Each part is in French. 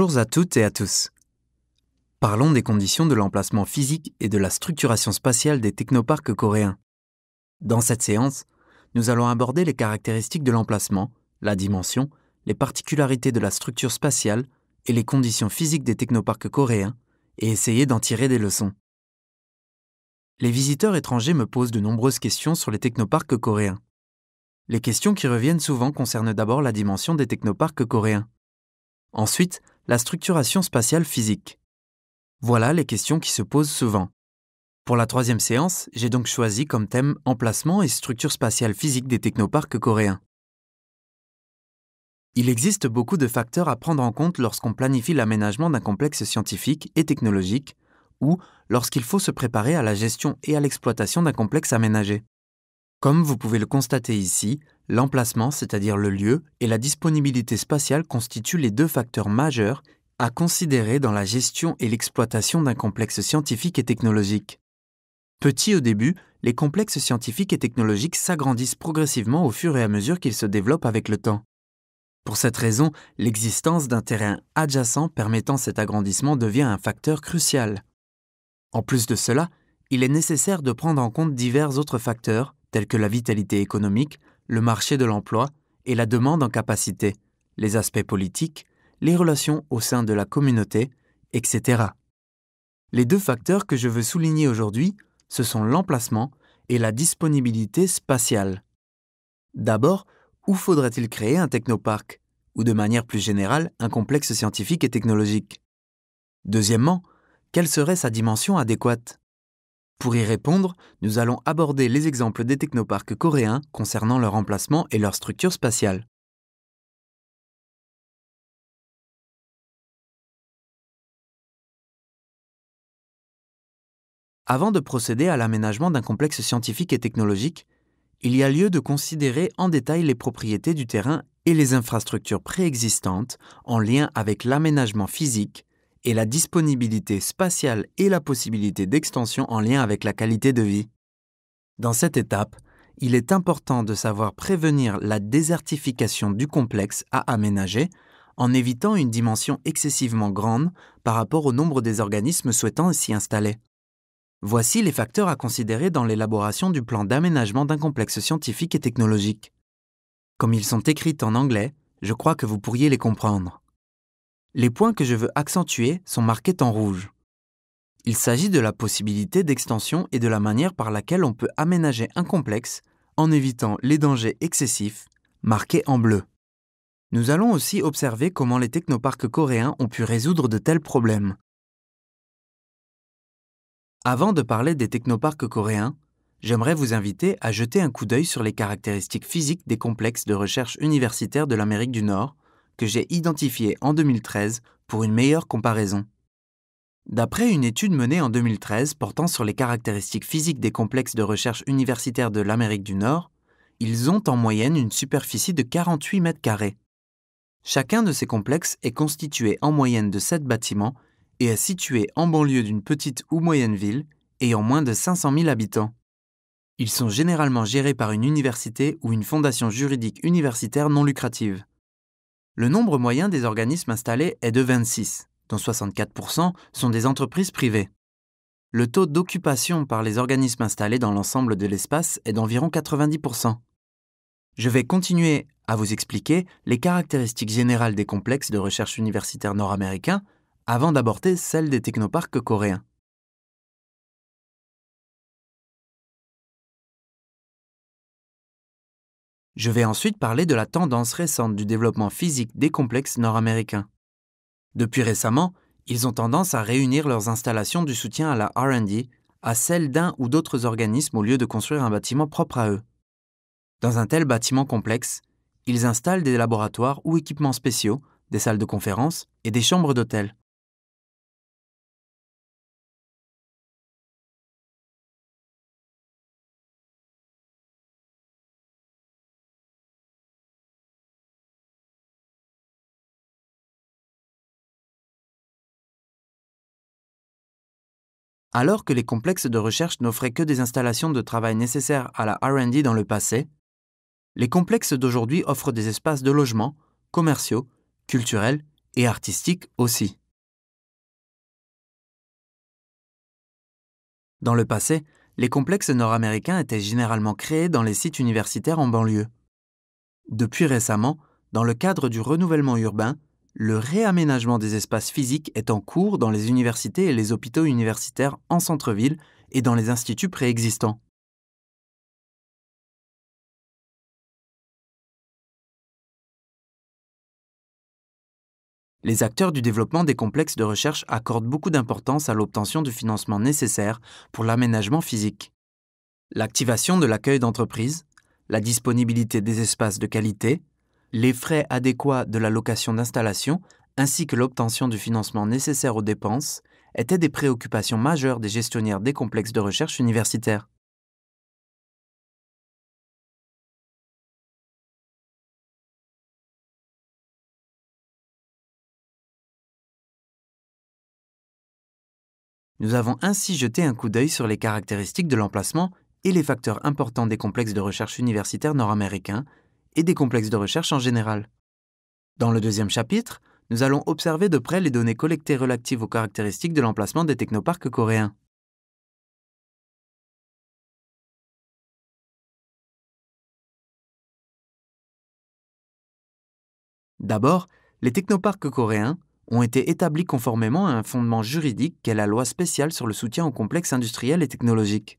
Bonjour à toutes et à tous. Parlons des conditions de l'emplacement physique et de la structuration spatiale des technoparcs coréens. Dans cette séance, nous allons aborder les caractéristiques de l'emplacement, la dimension, les particularités de la structure spatiale et les conditions physiques des technoparcs coréens, et essayer d'en tirer des leçons. Les visiteurs étrangers me posent de nombreuses questions sur les technoparcs coréens. Les questions qui reviennent souvent concernent d'abord la dimension des technoparcs coréens. Ensuite, la structuration spatiale physique. Voilà les questions qui se posent souvent. Pour la troisième séance, j'ai donc choisi comme thème Emplacement et structure spatiale physique des technoparcs coréens. Il existe beaucoup de facteurs à prendre en compte lorsqu'on planifie l'aménagement d'un complexe scientifique et technologique, ou lorsqu'il faut se préparer à la gestion et à l'exploitation d'un complexe aménagé. Comme vous pouvez le constater ici, l'emplacement, c'est-à-dire le lieu, et la disponibilité spatiale constituent les deux facteurs majeurs à considérer dans la gestion et l'exploitation d'un complexe scientifique et technologique. Petits au début, les complexes scientifiques et technologiques s'agrandissent progressivement au fur et à mesure qu'ils se développent avec le temps. Pour cette raison, l'existence d'un terrain adjacent permettant cet agrandissement devient un facteur crucial. En plus de cela, il est nécessaire de prendre en compte divers autres facteurs, tels que la vitalité économique, le marché de l'emploi et la demande en capacité, les aspects politiques, les relations au sein de la communauté, etc. Les deux facteurs que je veux souligner aujourd'hui, ce sont l'emplacement et la disponibilité spatiale. D'abord, où faudrait-il créer un technoparc ou de manière plus générale un complexe scientifique et technologique Deuxièmement, quelle serait sa dimension adéquate pour y répondre, nous allons aborder les exemples des technoparcs coréens concernant leur emplacement et leur structure spatiale. Avant de procéder à l'aménagement d'un complexe scientifique et technologique, il y a lieu de considérer en détail les propriétés du terrain et les infrastructures préexistantes en lien avec l'aménagement physique, et la disponibilité spatiale et la possibilité d'extension en lien avec la qualité de vie. Dans cette étape, il est important de savoir prévenir la désertification du complexe à aménager en évitant une dimension excessivement grande par rapport au nombre des organismes souhaitant s'y installer. Voici les facteurs à considérer dans l'élaboration du plan d'aménagement d'un complexe scientifique et technologique. Comme ils sont écrits en anglais, je crois que vous pourriez les comprendre. Les points que je veux accentuer sont marqués en rouge. Il s'agit de la possibilité d'extension et de la manière par laquelle on peut aménager un complexe en évitant les dangers excessifs, marqués en bleu. Nous allons aussi observer comment les technoparcs coréens ont pu résoudre de tels problèmes. Avant de parler des technoparcs coréens, j'aimerais vous inviter à jeter un coup d'œil sur les caractéristiques physiques des complexes de recherche universitaires de l'Amérique du Nord que j'ai identifiées en 2013 pour une meilleure comparaison. D'après une étude menée en 2013 portant sur les caractéristiques physiques des complexes de recherche universitaires de l'Amérique du Nord, ils ont en moyenne une superficie de 48 mètres carrés. Chacun de ces complexes est constitué en moyenne de 7 bâtiments et est situé en banlieue d'une petite ou moyenne ville ayant moins de 500 000 habitants. Ils sont généralement gérés par une université ou une fondation juridique universitaire non lucrative le nombre moyen des organismes installés est de 26, dont 64% sont des entreprises privées. Le taux d'occupation par les organismes installés dans l'ensemble de l'espace est d'environ 90%. Je vais continuer à vous expliquer les caractéristiques générales des complexes de recherche universitaire nord-américains avant d'aborder celles des technoparcs coréens. Je vais ensuite parler de la tendance récente du développement physique des complexes nord-américains. Depuis récemment, ils ont tendance à réunir leurs installations du soutien à la RD à celles d'un ou d'autres organismes au lieu de construire un bâtiment propre à eux. Dans un tel bâtiment complexe, ils installent des laboratoires ou équipements spéciaux, des salles de conférence et des chambres d'hôtel, Alors que les complexes de recherche n'offraient que des installations de travail nécessaires à la RD dans le passé, les complexes d'aujourd'hui offrent des espaces de logement, commerciaux, culturels et artistiques aussi. Dans le passé, les complexes nord-américains étaient généralement créés dans les sites universitaires en banlieue. Depuis récemment, dans le cadre du renouvellement urbain, le réaménagement des espaces physiques est en cours dans les universités et les hôpitaux universitaires en centre-ville et dans les instituts préexistants. Les acteurs du développement des complexes de recherche accordent beaucoup d'importance à l'obtention du financement nécessaire pour l'aménagement physique. L'activation de l'accueil d'entreprises, la disponibilité des espaces de qualité, les frais adéquats de la location d'installation ainsi que l'obtention du financement nécessaire aux dépenses étaient des préoccupations majeures des gestionnaires des complexes de recherche universitaires. Nous avons ainsi jeté un coup d'œil sur les caractéristiques de l'emplacement et les facteurs importants des complexes de recherche universitaires nord-américains et des complexes de recherche en général. Dans le deuxième chapitre, nous allons observer de près les données collectées relatives aux caractéristiques de l'emplacement des technoparcs coréens. D'abord, les technoparcs coréens ont été établis conformément à un fondement juridique qu'est la loi spéciale sur le soutien aux complexes industriels et technologiques.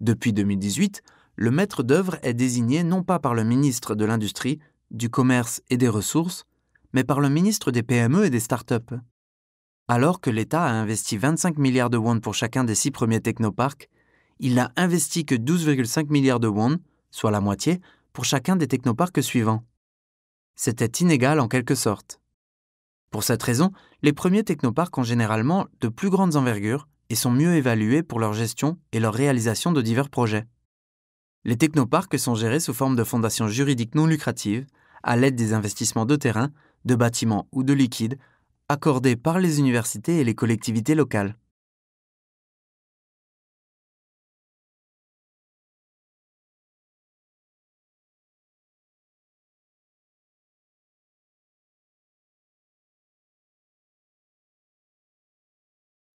Depuis 2018, le maître d'œuvre est désigné non pas par le ministre de l'Industrie, du Commerce et des Ressources, mais par le ministre des PME et des start Alors que l'État a investi 25 milliards de won pour chacun des six premiers technoparks, il n'a investi que 12,5 milliards de won, soit la moitié, pour chacun des technoparks suivants. C'était inégal en quelque sorte. Pour cette raison, les premiers technoparks ont généralement de plus grandes envergures et sont mieux évalués pour leur gestion et leur réalisation de divers projets. Les technoparcs sont gérés sous forme de fondations juridiques non lucratives, à l'aide des investissements de terrain, de bâtiments ou de liquides, accordés par les universités et les collectivités locales.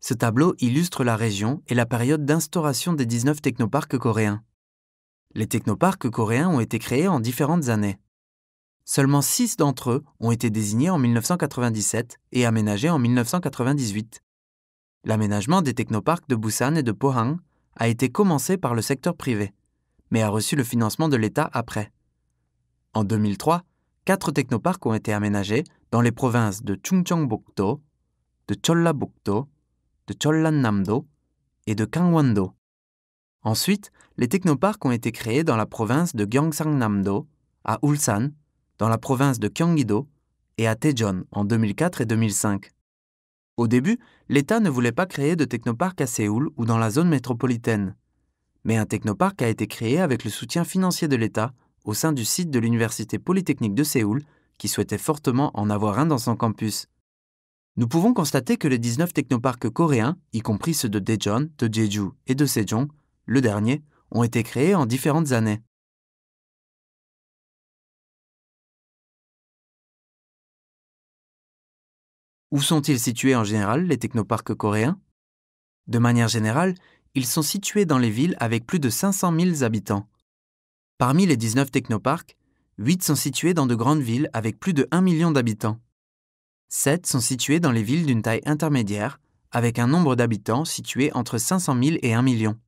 Ce tableau illustre la région et la période d'instauration des 19 technoparcs coréens. Les technoparcs coréens ont été créés en différentes années. Seulement six d'entre eux ont été désignés en 1997 et aménagés en 1998. L'aménagement des technoparcs de Busan et de Pohang a été commencé par le secteur privé, mais a reçu le financement de l'État après. En 2003, quatre technoparcs ont été aménagés dans les provinces de Chungcheongbuk-do, de Cholla do de Cholan Namdo et de Gangwon-do. Ensuite, les technoparcs ont été créés dans la province de Gyeongsangnam-do, à Ulsan, dans la province de Gyeonggi-do et à Daejeon en 2004 et 2005. Au début, l'État ne voulait pas créer de technoparc à Séoul ou dans la zone métropolitaine. Mais un technoparc a été créé avec le soutien financier de l'État au sein du site de l'Université polytechnique de Séoul, qui souhaitait fortement en avoir un dans son campus. Nous pouvons constater que les 19 technoparcs coréens, y compris ceux de Daejeon, de Jeju et de Sejong, le dernier, ont été créés en différentes années. Où sont-ils situés en général, les technoparcs coréens De manière générale, ils sont situés dans les villes avec plus de 500 000 habitants. Parmi les 19 technoparcs, 8 sont situés dans de grandes villes avec plus de 1 million d'habitants. 7 sont situés dans les villes d'une taille intermédiaire, avec un nombre d'habitants situé entre 500 000 et 1 million.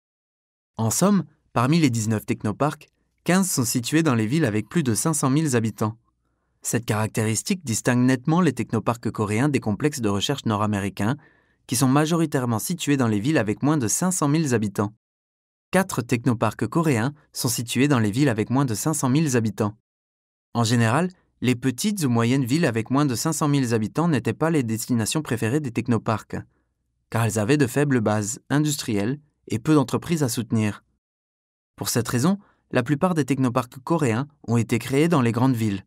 En somme, Parmi les 19 technoparks, 15 sont situés dans les villes avec plus de 500 000 habitants. Cette caractéristique distingue nettement les technoparks coréens des complexes de recherche nord-américains, qui sont majoritairement situés dans les villes avec moins de 500 000 habitants. Quatre technoparks coréens sont situés dans les villes avec moins de 500 000 habitants. En général, les petites ou moyennes villes avec moins de 500 000 habitants n'étaient pas les destinations préférées des technoparks, car elles avaient de faibles bases industrielles et peu d'entreprises à soutenir. Pour cette raison, la plupart des technoparcs coréens ont été créés dans les grandes villes.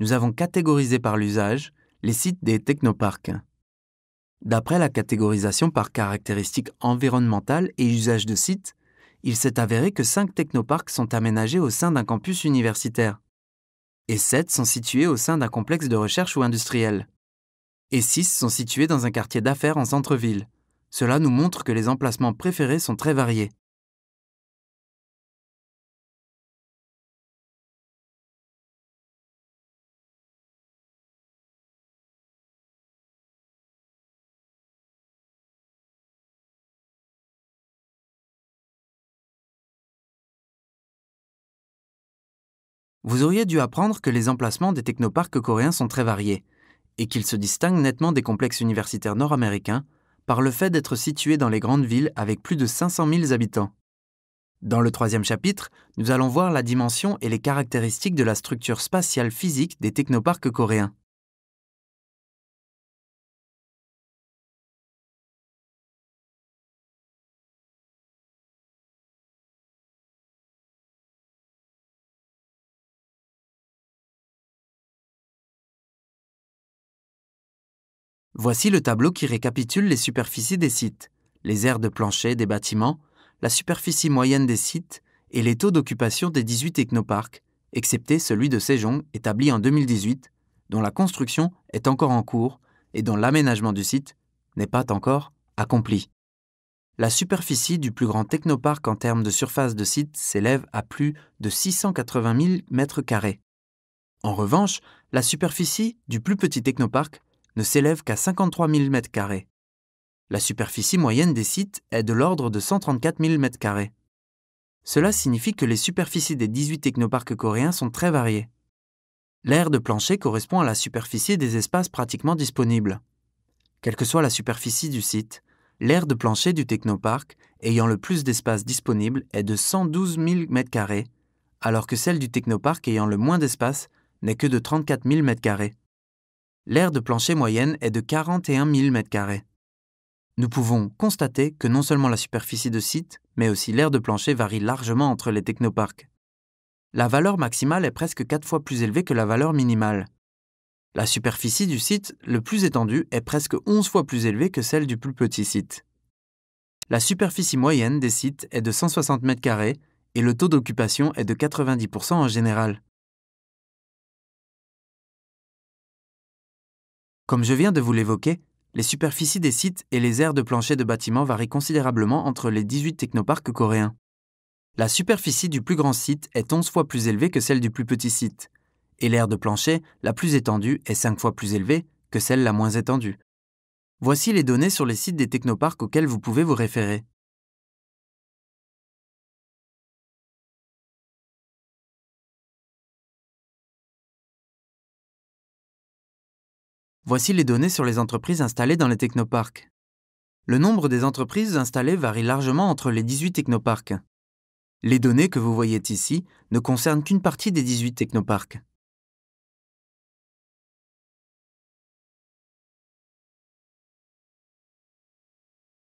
Nous avons catégorisé par l'usage les sites des technoparcs. D'après la catégorisation par caractéristiques environnementales et usage de sites, il s'est avéré que cinq technoparcs sont aménagés au sein d'un campus universitaire. Et sept sont situés au sein d'un complexe de recherche ou industriel. Et six sont situés dans un quartier d'affaires en centre-ville. Cela nous montre que les emplacements préférés sont très variés. vous auriez dû apprendre que les emplacements des technoparcs coréens sont très variés, et qu'ils se distinguent nettement des complexes universitaires nord-américains par le fait d'être situés dans les grandes villes avec plus de 500 000 habitants. Dans le troisième chapitre, nous allons voir la dimension et les caractéristiques de la structure spatiale physique des technoparcs coréens. Voici le tableau qui récapitule les superficies des sites, les aires de plancher des bâtiments, la superficie moyenne des sites et les taux d'occupation des 18 technoparcs, excepté celui de Sejong établi en 2018, dont la construction est encore en cours et dont l'aménagement du site n'est pas encore accompli. La superficie du plus grand technoparc en termes de surface de site s'élève à plus de 680 000 m2. En revanche, la superficie du plus petit technoparc ne s'élève qu'à 53 000 m La superficie moyenne des sites est de l'ordre de 134 000 m Cela signifie que les superficies des 18 technoparcs coréens sont très variées. L'aire de plancher correspond à la superficie des espaces pratiquement disponibles. Quelle que soit la superficie du site, l'aire de plancher du technoparc ayant le plus d'espace disponible est de 112 000 m alors que celle du technoparc ayant le moins d'espace n'est que de 34 000 m l'aire de plancher moyenne est de 41 000 m2. Nous pouvons constater que non seulement la superficie de site, mais aussi l'aire de plancher varie largement entre les technoparks. La valeur maximale est presque 4 fois plus élevée que la valeur minimale. La superficie du site le plus étendu est presque 11 fois plus élevée que celle du plus petit site. La superficie moyenne des sites est de 160 m2 et le taux d'occupation est de 90% en général. Comme je viens de vous l'évoquer, les superficies des sites et les aires de plancher de bâtiments varient considérablement entre les 18 technoparks coréens. La superficie du plus grand site est 11 fois plus élevée que celle du plus petit site, et l'aire de plancher, la plus étendue, est 5 fois plus élevée que celle la moins étendue. Voici les données sur les sites des technoparcs auxquels vous pouvez vous référer. Voici les données sur les entreprises installées dans les technoparks. Le nombre des entreprises installées varie largement entre les 18 technoparcs. Les données que vous voyez ici ne concernent qu'une partie des 18 technoparcs.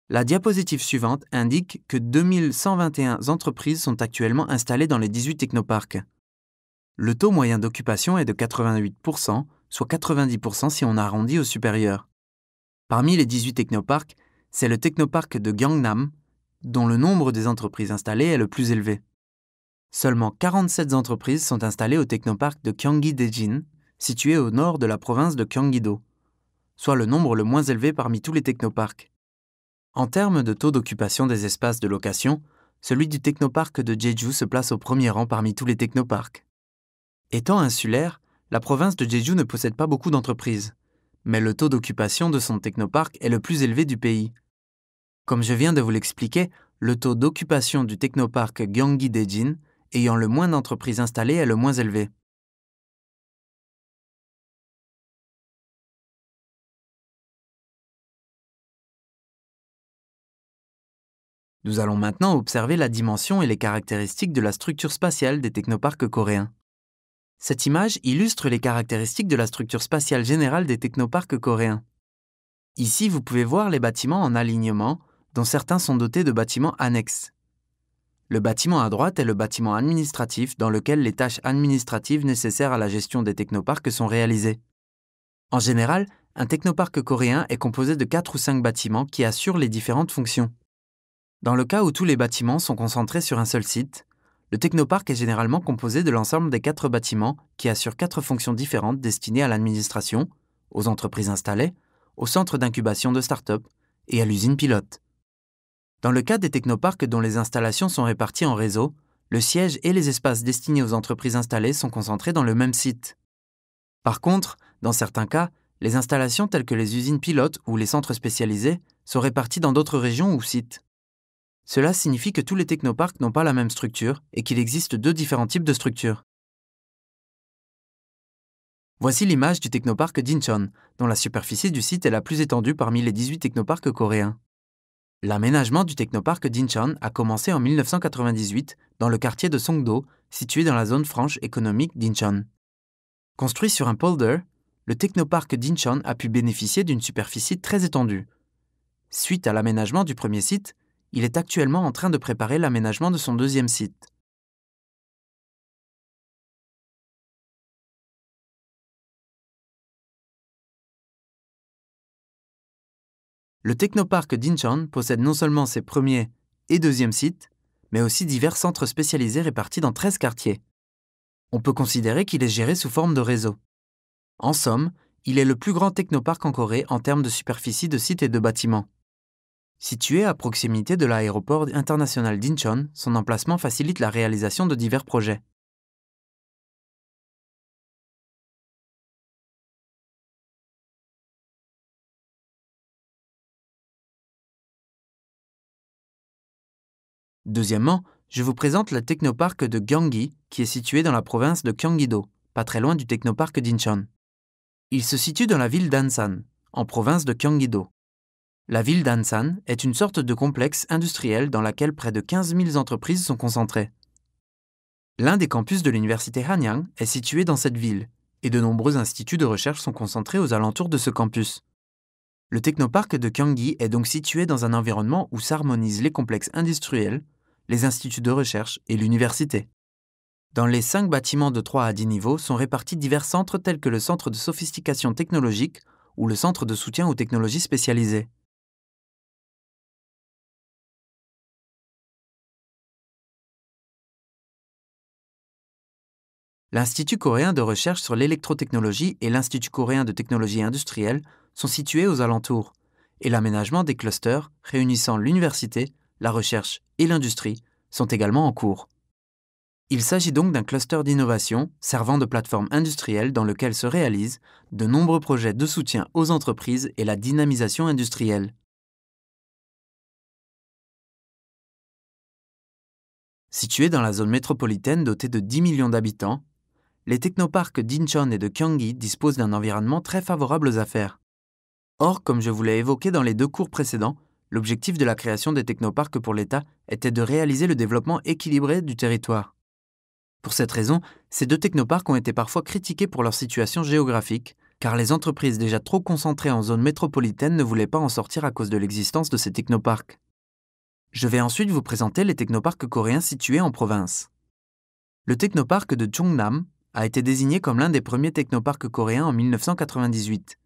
La diapositive suivante indique que 2121 entreprises sont actuellement installées dans les 18 technoparcs. Le taux moyen d'occupation est de 88 soit 90% si on arrondit au supérieur. Parmi les 18 technoparcs, c'est le technoparc de Gangnam, dont le nombre des entreprises installées est le plus élevé. Seulement 47 entreprises sont installées au technoparc de Gyeonggi-daejin, situé au nord de la province de Gyeonggi-do, soit le nombre le moins élevé parmi tous les technoparcs. En termes de taux d'occupation des espaces de location, celui du technoparc de Jeju se place au premier rang parmi tous les technoparcs. Étant insulaire, la province de Jeju ne possède pas beaucoup d'entreprises, mais le taux d'occupation de son technoparc est le plus élevé du pays. Comme je viens de vous l'expliquer, le taux d'occupation du technoparc Gyeonggi-daejin ayant le moins d'entreprises installées est le moins élevé. Nous allons maintenant observer la dimension et les caractéristiques de la structure spatiale des technoparcs coréens. Cette image illustre les caractéristiques de la structure spatiale générale des technoparcs coréens. Ici, vous pouvez voir les bâtiments en alignement, dont certains sont dotés de bâtiments annexes. Le bâtiment à droite est le bâtiment administratif dans lequel les tâches administratives nécessaires à la gestion des technoparcs sont réalisées. En général, un technoparc coréen est composé de 4 ou 5 bâtiments qui assurent les différentes fonctions. Dans le cas où tous les bâtiments sont concentrés sur un seul site, le technoparc est généralement composé de l'ensemble des quatre bâtiments qui assurent quatre fonctions différentes destinées à l'administration, aux entreprises installées, au centre d'incubation de start-up et à l'usine pilote. Dans le cas des technoparcs dont les installations sont réparties en réseau, le siège et les espaces destinés aux entreprises installées sont concentrés dans le même site. Par contre, dans certains cas, les installations telles que les usines pilotes ou les centres spécialisés sont réparties dans d'autres régions ou sites. Cela signifie que tous les technoparks n'ont pas la même structure et qu'il existe deux différents types de structures. Voici l'image du technoparc d'Incheon, dont la superficie du site est la plus étendue parmi les 18 technoparcs coréens. L'aménagement du technoparc d'Incheon a commencé en 1998 dans le quartier de Songdo, situé dans la zone franche économique d'Incheon. Construit sur un polder, le technoparc d'Incheon a pu bénéficier d'une superficie très étendue. Suite à l'aménagement du premier site, il est actuellement en train de préparer l'aménagement de son deuxième site. Le technoparc d'Incheon possède non seulement ses premiers et deuxièmes sites, mais aussi divers centres spécialisés répartis dans 13 quartiers. On peut considérer qu'il est géré sous forme de réseau. En somme, il est le plus grand technoparc en Corée en termes de superficie de sites et de bâtiments. Situé à proximité de l'aéroport international d'Incheon, son emplacement facilite la réalisation de divers projets. Deuxièmement, je vous présente le technoparc de Gyeonggi, qui est situé dans la province de Gyeonggi-do, pas très loin du technoparc d'Incheon. Il se situe dans la ville d'Ansan, en province de Gyeonggi-do. La ville d'Ansan est une sorte de complexe industriel dans laquelle près de 15 000 entreprises sont concentrées. L'un des campus de l'université Hanyang est situé dans cette ville, et de nombreux instituts de recherche sont concentrés aux alentours de ce campus. Le technoparc de Kyanggi est donc situé dans un environnement où s'harmonisent les complexes industriels, les instituts de recherche et l'université. Dans les cinq bâtiments de 3 à 10 niveaux sont répartis divers centres tels que le centre de sophistication technologique ou le centre de soutien aux technologies spécialisées. L'Institut coréen de recherche sur l'électrotechnologie et l'Institut coréen de technologie industrielle sont situés aux alentours, et l'aménagement des clusters réunissant l'université, la recherche et l'industrie sont également en cours. Il s'agit donc d'un cluster d'innovation servant de plateforme industrielle dans lequel se réalisent de nombreux projets de soutien aux entreprises et la dynamisation industrielle. Situé dans la zone métropolitaine dotée de 10 millions d'habitants, les technoparcs d'Incheon et de Gyeonggi disposent d'un environnement très favorable aux affaires. Or, comme je vous l'ai évoqué dans les deux cours précédents, l'objectif de la création des technoparcs pour l'État était de réaliser le développement équilibré du territoire. Pour cette raison, ces deux technoparcs ont été parfois critiqués pour leur situation géographique, car les entreprises déjà trop concentrées en zone métropolitaine ne voulaient pas en sortir à cause de l'existence de ces technoparcs. Je vais ensuite vous présenter les technoparcs coréens situés en province. Le technoparc de Chungnam, a été désigné comme l'un des premiers technoparcs coréens en 1998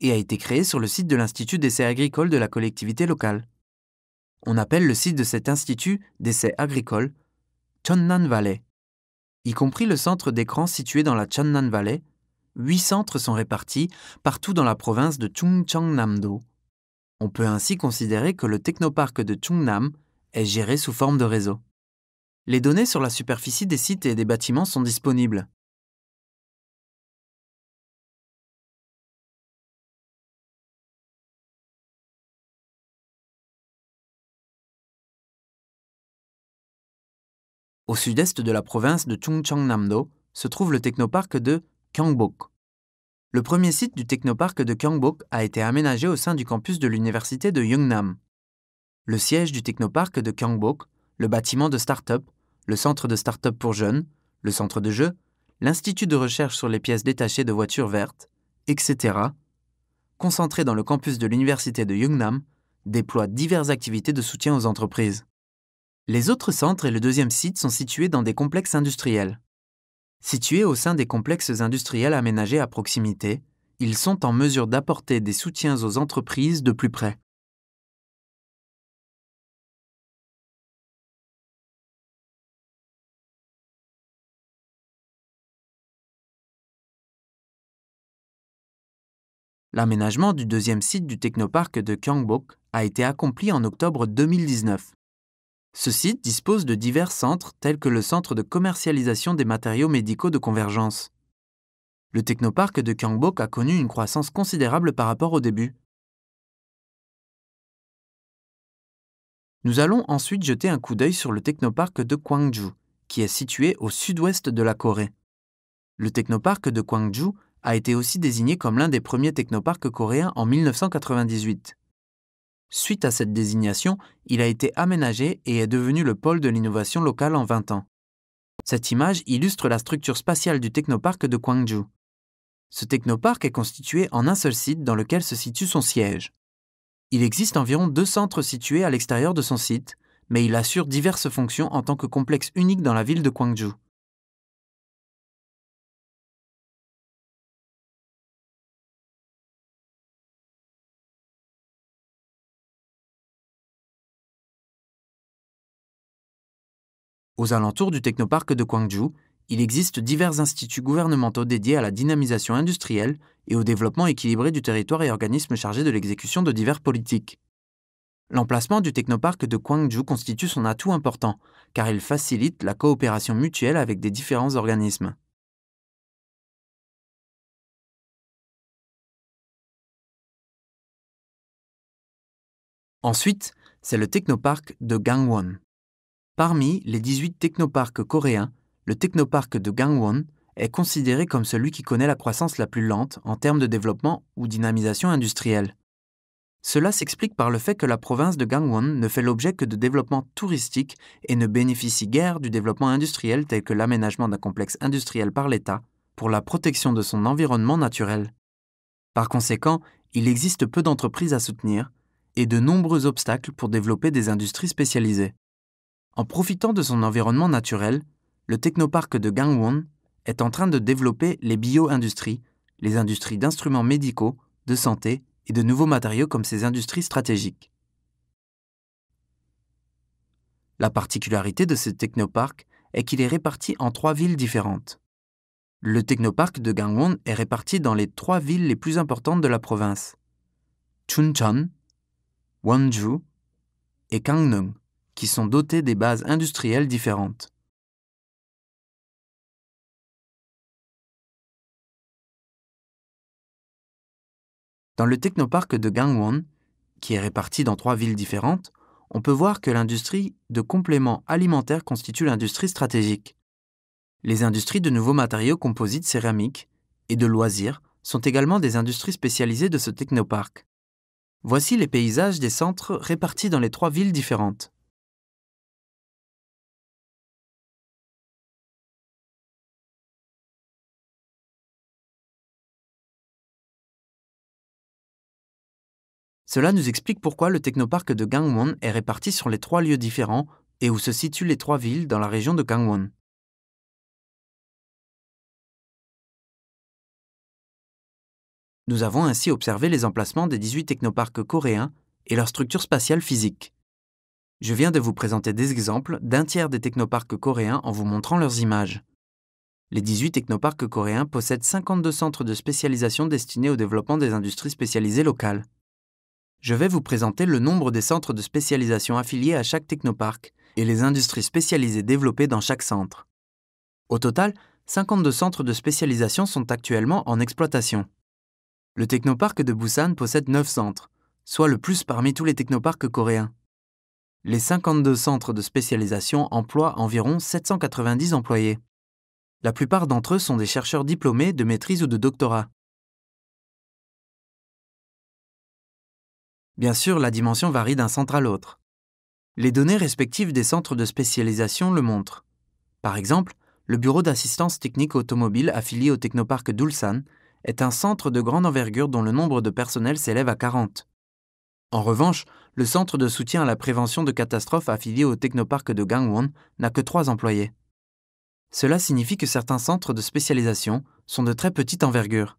et a été créé sur le site de l'Institut d'essais agricoles de la collectivité locale. On appelle le site de cet institut d'essais agricoles Chonnan Valley. Y compris le centre d'écran situé dans la Chonnan Valley, huit centres sont répartis partout dans la province de Chungcheongnam-do. On peut ainsi considérer que le technoparc de Chungnam est géré sous forme de réseau. Les données sur la superficie des sites et des bâtiments sont disponibles. Au sud-est de la province de Chungcheongnam-do se trouve le technoparc de Gyeongbok. Le premier site du technoparc de Gyeongbok a été aménagé au sein du campus de l'université de Yungnam. Le siège du technoparc de Gyeongbok, le bâtiment de start-up, le centre de start-up pour jeunes, le centre de jeux, l'institut de recherche sur les pièces détachées de voitures vertes, etc., concentré dans le campus de l'université de Yungnam, déploie diverses activités de soutien aux entreprises. Les autres centres et le deuxième site sont situés dans des complexes industriels. Situés au sein des complexes industriels aménagés à proximité, ils sont en mesure d'apporter des soutiens aux entreprises de plus près. L'aménagement du deuxième site du technoparc de Kyongbok a été accompli en octobre 2019. Ce site dispose de divers centres tels que le Centre de commercialisation des matériaux médicaux de convergence. Le technoparc de Kangbok a connu une croissance considérable par rapport au début. Nous allons ensuite jeter un coup d'œil sur le technoparc de Kwangju, qui est situé au sud-ouest de la Corée. Le technoparc de Kwangju a été aussi désigné comme l'un des premiers technoparcs coréens en 1998. Suite à cette désignation, il a été aménagé et est devenu le pôle de l'innovation locale en 20 ans. Cette image illustre la structure spatiale du technoparc de Kwangju. Ce technoparc est constitué en un seul site dans lequel se situe son siège. Il existe environ deux centres situés à l'extérieur de son site, mais il assure diverses fonctions en tant que complexe unique dans la ville de Kwangju. Aux alentours du technoparc de Kwangju, il existe divers instituts gouvernementaux dédiés à la dynamisation industrielle et au développement équilibré du territoire et organismes chargés de l'exécution de diverses politiques. L'emplacement du technoparc de Kwangju constitue son atout important, car il facilite la coopération mutuelle avec des différents organismes. Ensuite, c'est le technoparc de Gangwon. Parmi les 18 technoparcs coréens, le technoparc de Gangwon est considéré comme celui qui connaît la croissance la plus lente en termes de développement ou dynamisation industrielle. Cela s'explique par le fait que la province de Gangwon ne fait l'objet que de développement touristique et ne bénéficie guère du développement industriel tel que l'aménagement d'un complexe industriel par l'État pour la protection de son environnement naturel. Par conséquent, il existe peu d'entreprises à soutenir et de nombreux obstacles pour développer des industries spécialisées. En profitant de son environnement naturel, le technoparc de Gangwon est en train de développer les bio-industries, les industries d'instruments médicaux, de santé et de nouveaux matériaux comme ces industries stratégiques. La particularité de ce technoparc est qu'il est réparti en trois villes différentes. Le technoparc de Gangwon est réparti dans les trois villes les plus importantes de la province Chuncheon, Wonju et Gangneung qui sont dotés des bases industrielles différentes. Dans le technoparc de Gangwon, qui est réparti dans trois villes différentes, on peut voir que l'industrie de compléments alimentaires constitue l'industrie stratégique. Les industries de nouveaux matériaux composites céramiques et de loisirs sont également des industries spécialisées de ce technoparc. Voici les paysages des centres répartis dans les trois villes différentes. Cela nous explique pourquoi le technoparc de Gangwon est réparti sur les trois lieux différents et où se situent les trois villes dans la région de Gangwon. Nous avons ainsi observé les emplacements des 18 technoparcs coréens et leur structure spatiale physique. Je viens de vous présenter des exemples d'un tiers des technoparcs coréens en vous montrant leurs images. Les 18 technoparcs coréens possèdent 52 centres de spécialisation destinés au développement des industries spécialisées locales je vais vous présenter le nombre des centres de spécialisation affiliés à chaque technoparc et les industries spécialisées développées dans chaque centre. Au total, 52 centres de spécialisation sont actuellement en exploitation. Le technoparc de Busan possède 9 centres, soit le plus parmi tous les technoparcs coréens. Les 52 centres de spécialisation emploient environ 790 employés. La plupart d'entre eux sont des chercheurs diplômés de maîtrise ou de doctorat. Bien sûr, la dimension varie d'un centre à l'autre. Les données respectives des centres de spécialisation le montrent. Par exemple, le bureau d'assistance technique automobile affilié au technoparc d'Ulsan est un centre de grande envergure dont le nombre de personnel s'élève à 40. En revanche, le centre de soutien à la prévention de catastrophes affilié au technoparc de Gangwon n'a que 3 employés. Cela signifie que certains centres de spécialisation sont de très petite envergure.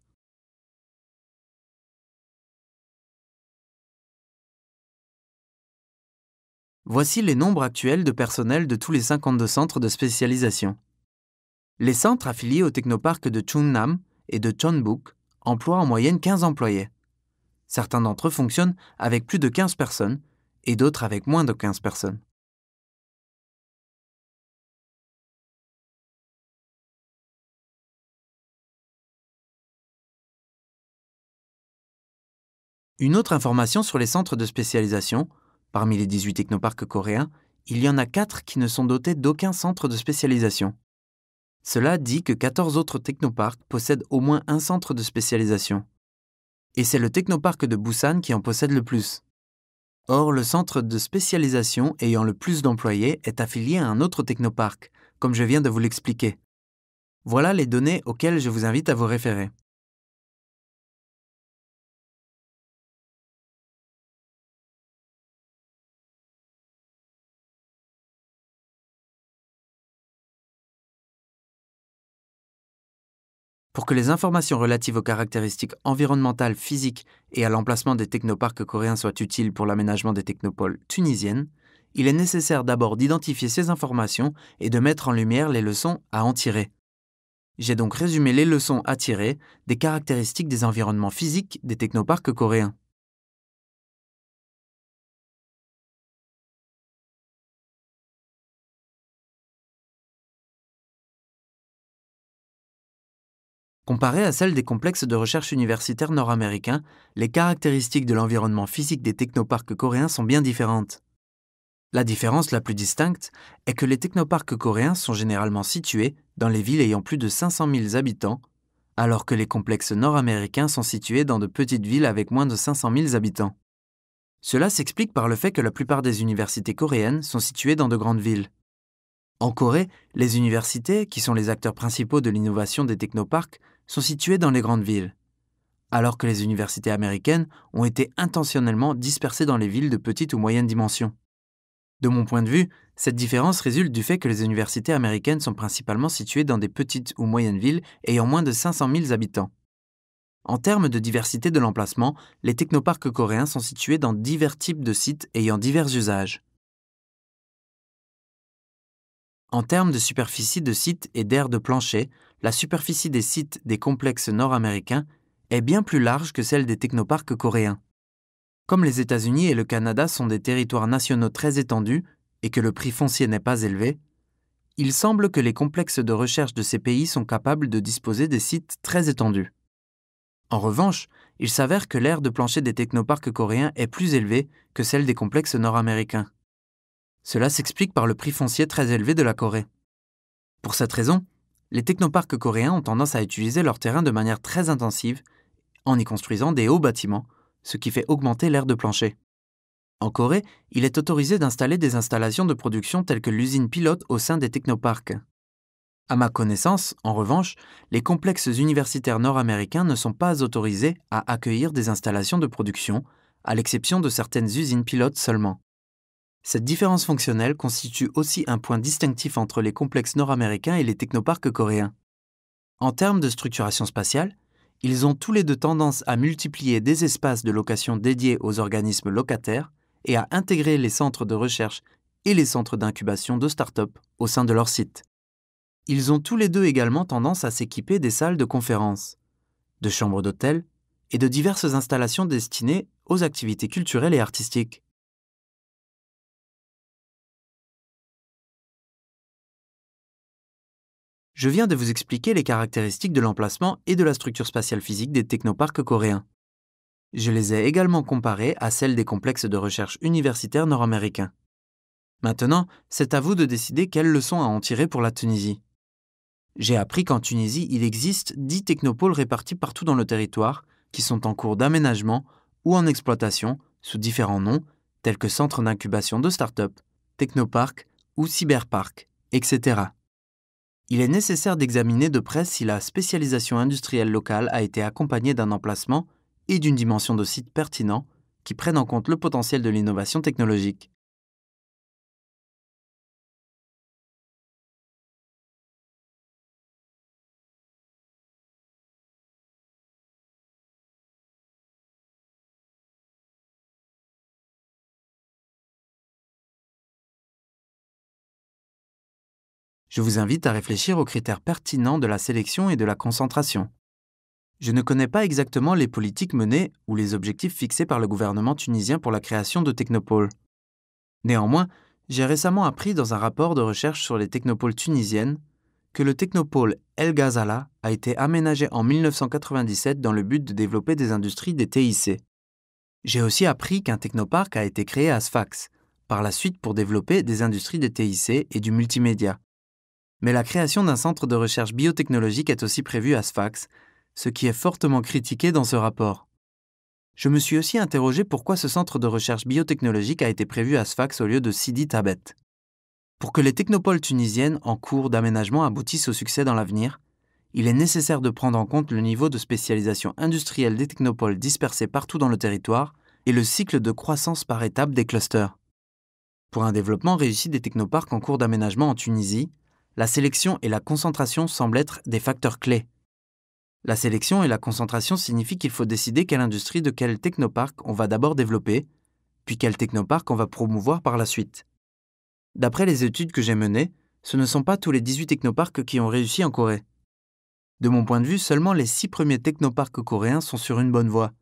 Voici les nombres actuels de personnel de tous les 52 centres de spécialisation. Les centres affiliés au technoparc de Chungnam et de Chonbuk emploient en moyenne 15 employés. Certains d'entre eux fonctionnent avec plus de 15 personnes et d'autres avec moins de 15 personnes. Une autre information sur les centres de spécialisation Parmi les 18 technoparcs coréens, il y en a 4 qui ne sont dotés d'aucun centre de spécialisation. Cela dit que 14 autres technoparcs possèdent au moins un centre de spécialisation. Et c'est le technoparc de Busan qui en possède le plus. Or, le centre de spécialisation ayant le plus d'employés est affilié à un autre technoparc, comme je viens de vous l'expliquer. Voilà les données auxquelles je vous invite à vous référer. Pour que les informations relatives aux caractéristiques environnementales, physiques et à l'emplacement des technoparcs coréens soient utiles pour l'aménagement des technopoles tunisiennes, il est nécessaire d'abord d'identifier ces informations et de mettre en lumière les leçons à en tirer. J'ai donc résumé les leçons à tirer des caractéristiques des environnements physiques des technoparcs coréens. Comparé à celles des complexes de recherche universitaire nord-américains, les caractéristiques de l'environnement physique des technoparcs coréens sont bien différentes. La différence la plus distincte est que les technoparcs coréens sont généralement situés dans les villes ayant plus de 500 000 habitants, alors que les complexes nord-américains sont situés dans de petites villes avec moins de 500 000 habitants. Cela s'explique par le fait que la plupart des universités coréennes sont situées dans de grandes villes. En Corée, les universités, qui sont les acteurs principaux de l'innovation des technoparcs, sont situées dans les grandes villes, alors que les universités américaines ont été intentionnellement dispersées dans les villes de petite ou moyenne dimension. De mon point de vue, cette différence résulte du fait que les universités américaines sont principalement situées dans des petites ou moyennes villes ayant moins de 500 000 habitants. En termes de diversité de l'emplacement, les technoparcs coréens sont situés dans divers types de sites ayant divers usages. En termes de superficie de sites et d'aire de plancher, la superficie des sites des complexes nord-américains est bien plus large que celle des technoparcs coréens. Comme les États-Unis et le Canada sont des territoires nationaux très étendus et que le prix foncier n'est pas élevé, il semble que les complexes de recherche de ces pays sont capables de disposer des sites très étendus. En revanche, il s'avère que l'aire de plancher des technoparcs coréens est plus élevée que celle des complexes nord-américains. Cela s'explique par le prix foncier très élevé de la Corée. Pour cette raison, les technoparcs coréens ont tendance à utiliser leur terrain de manière très intensive en y construisant des hauts bâtiments, ce qui fait augmenter l'air de plancher. En Corée, il est autorisé d'installer des installations de production telles que l'usine pilote au sein des technoparcs. À ma connaissance, en revanche, les complexes universitaires nord-américains ne sont pas autorisés à accueillir des installations de production, à l'exception de certaines usines pilotes seulement. Cette différence fonctionnelle constitue aussi un point distinctif entre les complexes nord-américains et les technoparcs coréens. En termes de structuration spatiale, ils ont tous les deux tendance à multiplier des espaces de location dédiés aux organismes locataires et à intégrer les centres de recherche et les centres d'incubation de start-up au sein de leur site. Ils ont tous les deux également tendance à s'équiper des salles de conférences, de chambres d'hôtel et de diverses installations destinées aux activités culturelles et artistiques. je viens de vous expliquer les caractéristiques de l'emplacement et de la structure spatiale physique des technoparcs coréens. Je les ai également comparés à celles des complexes de recherche universitaires nord-américains. Maintenant, c'est à vous de décider quelles leçons à en tirer pour la Tunisie. J'ai appris qu'en Tunisie, il existe 10 technopôles répartis partout dans le territoire qui sont en cours d'aménagement ou en exploitation sous différents noms, tels que centres d'incubation de start-up, technoparcs ou cyberpark, etc. Il est nécessaire d'examiner de près si la spécialisation industrielle locale a été accompagnée d'un emplacement et d'une dimension de site pertinent qui prennent en compte le potentiel de l'innovation technologique. Je vous invite à réfléchir aux critères pertinents de la sélection et de la concentration. Je ne connais pas exactement les politiques menées ou les objectifs fixés par le gouvernement tunisien pour la création de technopoles. Néanmoins, j'ai récemment appris dans un rapport de recherche sur les technopoles tunisiennes que le technopôle El Ghazala a été aménagé en 1997 dans le but de développer des industries des TIC. J'ai aussi appris qu'un technoparc a été créé à Sfax, par la suite pour développer des industries des TIC et du multimédia. Mais la création d'un centre de recherche biotechnologique est aussi prévue à Sfax, ce qui est fortement critiqué dans ce rapport. Je me suis aussi interrogé pourquoi ce centre de recherche biotechnologique a été prévu à Sfax au lieu de Sidi Tabet. Pour que les technopoles tunisiennes en cours d'aménagement aboutissent au succès dans l'avenir, il est nécessaire de prendre en compte le niveau de spécialisation industrielle des technopoles dispersés partout dans le territoire et le cycle de croissance par étape des clusters. Pour un développement réussi des technoparcs en cours d'aménagement en Tunisie, la sélection et la concentration semblent être des facteurs clés. La sélection et la concentration signifient qu'il faut décider quelle industrie de quel technoparc on va d'abord développer, puis quel technoparc on va promouvoir par la suite. D'après les études que j'ai menées, ce ne sont pas tous les 18 technoparcs qui ont réussi en Corée. De mon point de vue, seulement les 6 premiers technoparcs coréens sont sur une bonne voie,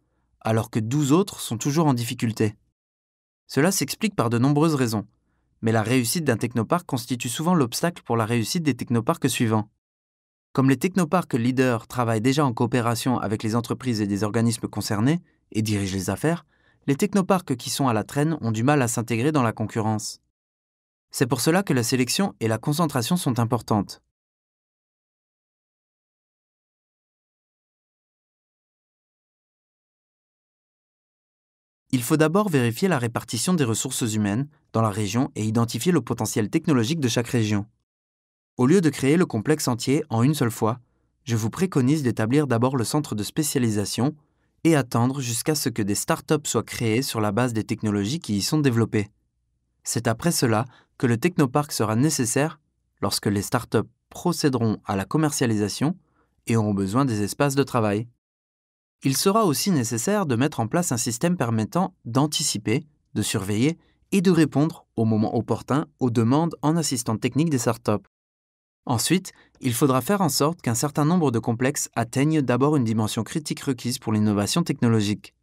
alors que 12 autres sont toujours en difficulté. Cela s'explique par de nombreuses raisons, mais la réussite d'un technoparc constitue souvent l'obstacle pour la réussite des technoparques suivants. Comme les technoparques leaders travaillent déjà en coopération avec les entreprises et des organismes concernés et dirigent les affaires, les technoparques qui sont à la traîne ont du mal à s'intégrer dans la concurrence. C'est pour cela que la sélection et la concentration sont importantes. Il faut d'abord vérifier la répartition des ressources humaines dans la région et identifier le potentiel technologique de chaque région. Au lieu de créer le complexe entier en une seule fois, je vous préconise d'établir d'abord le centre de spécialisation et attendre jusqu'à ce que des startups soient créées sur la base des technologies qui y sont développées. C'est après cela que le technoparc sera nécessaire lorsque les startups procéderont à la commercialisation et auront besoin des espaces de travail. Il sera aussi nécessaire de mettre en place un système permettant d'anticiper, de surveiller et de répondre au moment opportun aux demandes en assistante technique des startups. Ensuite, il faudra faire en sorte qu'un certain nombre de complexes atteignent d'abord une dimension critique requise pour l'innovation technologique.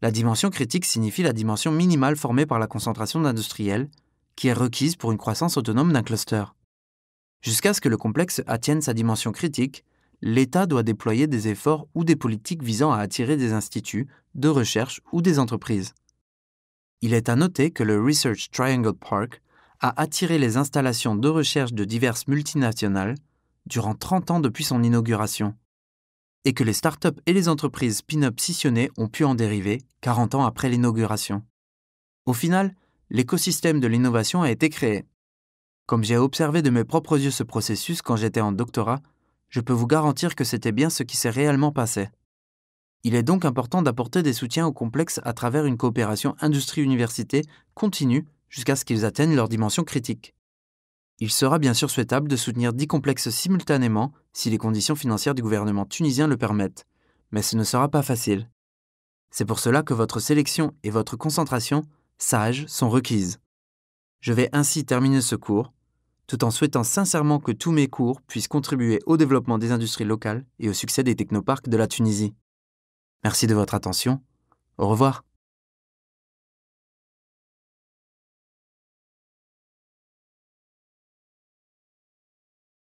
La dimension critique signifie la dimension minimale formée par la concentration d'industriels, qui est requise pour une croissance autonome d'un cluster. Jusqu'à ce que le complexe atteigne sa dimension critique, l'État doit déployer des efforts ou des politiques visant à attirer des instituts, de recherche ou des entreprises. Il est à noter que le Research Triangle Park a attiré les installations de recherche de diverses multinationales durant 30 ans depuis son inauguration, et que les startups et les entreprises spin-up scissionnées ont pu en dériver 40 ans après l'inauguration. Au final, l'écosystème de l'innovation a été créé. Comme j'ai observé de mes propres yeux ce processus quand j'étais en doctorat, je peux vous garantir que c'était bien ce qui s'est réellement passé. Il est donc important d'apporter des soutiens au complexes à travers une coopération industrie-université continue jusqu'à ce qu'ils atteignent leur dimension critique. Il sera bien sûr souhaitable de soutenir dix complexes simultanément si les conditions financières du gouvernement tunisien le permettent, mais ce ne sera pas facile. C'est pour cela que votre sélection et votre concentration, sage, sont requises. Je vais ainsi terminer ce cours tout en souhaitant sincèrement que tous mes cours puissent contribuer au développement des industries locales et au succès des technoparks de la Tunisie. Merci de votre attention. Au revoir.